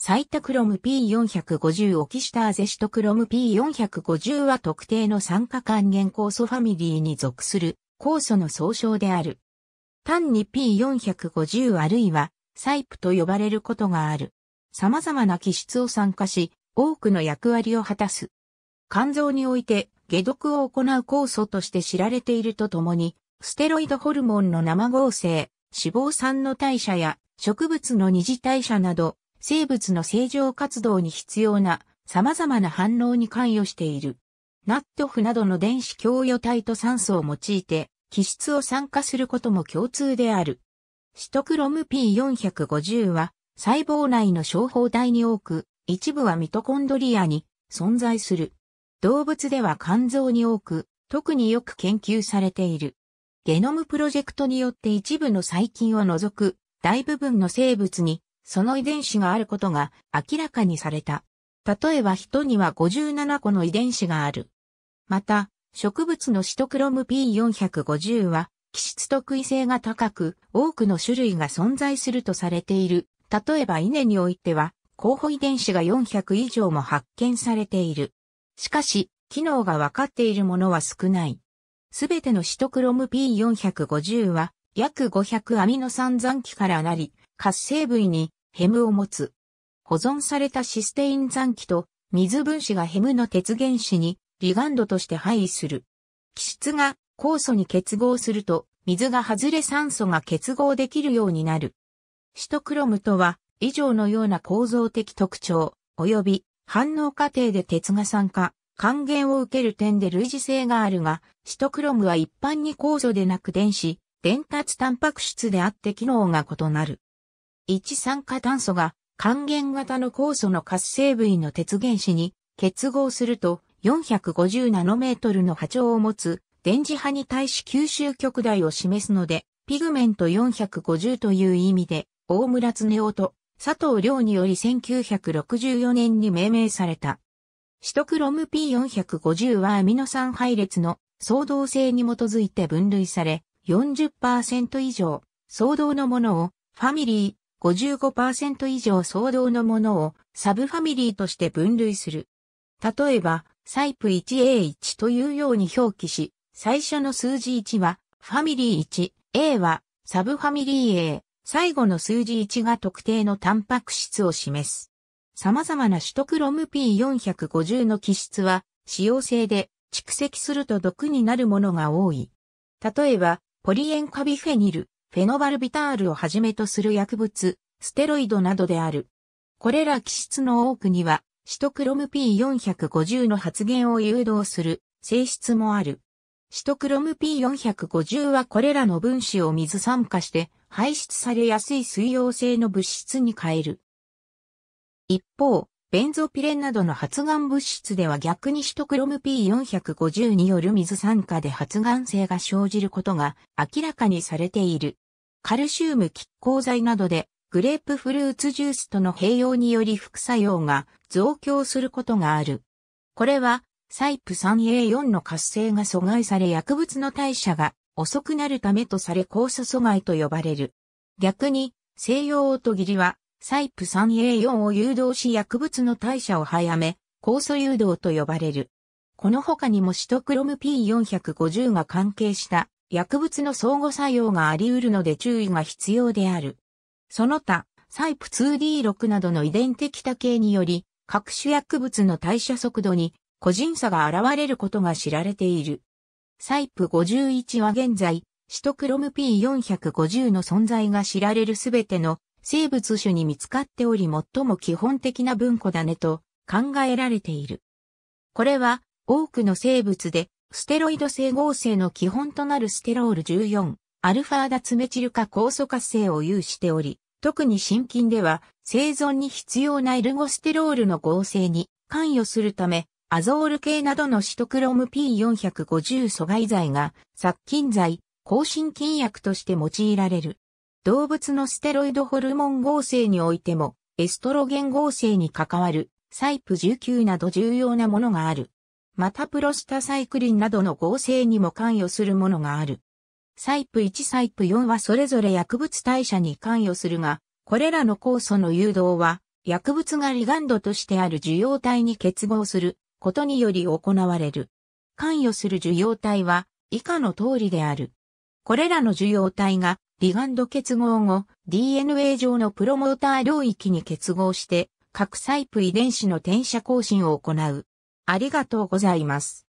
サイタクロム P450 オキシターゼシトクロム P450 は特定の酸化還元酵素ファミリーに属する酵素の総称である。単に P450 あるいはサイプと呼ばれることがある。様々な気質を酸化し、多くの役割を果たす。肝臓において下毒を行う酵素として知られているとともに、ステロイドホルモンの生合成、脂肪酸の代謝や植物の二次代謝など、生物の正常活動に必要な様々な反応に関与している。ナットフなどの電子供与体と酸素を用いて、気質を酸化することも共通である。シトクロム P450 は、細胞内の小胞体に多く、一部はミトコンドリアに存在する。動物では肝臓に多く、特によく研究されている。ゲノムプロジェクトによって一部の細菌を除く大部分の生物にその遺伝子があることが明らかにされた。例えば人には57個の遺伝子がある。また、植物のシトクロム P450 は、気質特異性が高く、多くの種類が存在するとされている。例えば稲においては、候補遺伝子が400以上も発見されている。しかし、機能が分かっているものは少ない。すべてのシトクロム P450 は、約500アミノ酸残機からなり、活性部位にヘムを持つ。保存されたシステイン残機と水分子がヘムの鉄原子にリガンドとして配位する。気質が酵素に結合すると水が外れ酸素が結合できるようになる。シトクロムとは以上のような構造的特徴及び反応過程で鉄が酸化、還元を受ける点で類似性があるが、シトクロムは一般に酵素でなく電子、伝達タンパク質であって機能が異なる。一酸化炭素が還元型の酵素の活性部位の鉄原子に結合すると450ナノメートルの波長を持つ電磁波に対し吸収極大を示すので、ピグメント450という意味で、大村恒夫と佐藤亮により1964年に命名された。シトクロム P450 はアミノ酸配列の相動性に基づいて分類され、40%以上、相動のものをファミリー、55%以上相当のものをサブファミリーとして分類する。例えば、サイプ 1A1 というように表記し、最初の数字1はファミリー 1A はサブファミリー A、最後の数字1が特定のタンパク質を示す。様々なシトクロム P450 の基質は、使用性で蓄積すると毒になるものが多い。例えば、ポリエンカビフェニル、フェノバルビタールをはじめとする薬物、ステロイドなどである。これら基質の多くには、シトクロム P450 の発現を誘導する性質もある。シトクロム P450 はこれらの分子を水酸化して排出されやすい水溶性の物質に変える。一方、ベンゾピレンなどの発がん物質では逆にシトクロム P450 による水酸化で発がん性が生じることが明らかにされている。カルシウム拮抗剤などでグレープフルーツジュースとの併用により副作用が増強することがある。これはサイプ 3A4 の活性が阻害され薬物の代謝が遅くなるためとされ酵素阻害と呼ばれる。逆に西洋オトギリはサイプ 3A4 を誘導し薬物の代謝を早め、酵素誘導と呼ばれる。この他にもシトクロム P450 が関係した薬物の相互作用があり得るので注意が必要である。その他、サイプ 2D6 などの遺伝的多形により、各種薬物の代謝速度に個人差が現れることが知られている。サイプ51は現在、シトクロム P450 の存在が知られるすべての生物種に見つかっており最も基本的な文庫だねと考えられている。これは多くの生物でステロイド性合成の基本となるステロール14、アルファダツメチル化酵素活性を有しており、特に心筋では生存に必要なエルゴステロールの合成に関与するため、アゾール系などのシトクロム P450 阻害剤が殺菌剤、抗心菌薬として用いられる。動物のステロイドホルモン合成においても、エストロゲン合成に関わる、サイプ19など重要なものがある。またプロスタサイクリンなどの合成にも関与するものがある。サイプ1サイプ4はそれぞれ薬物代謝に関与するが、これらの酵素の誘導は、薬物がリガンドとしてある受容体に結合することにより行われる。関与する受容体は以下の通りである。これらの受容体がリガンド結合後、DNA 上のプロモーター領域に結合して、核サイプ遺伝子の転写更新を行う。ありがとうございます。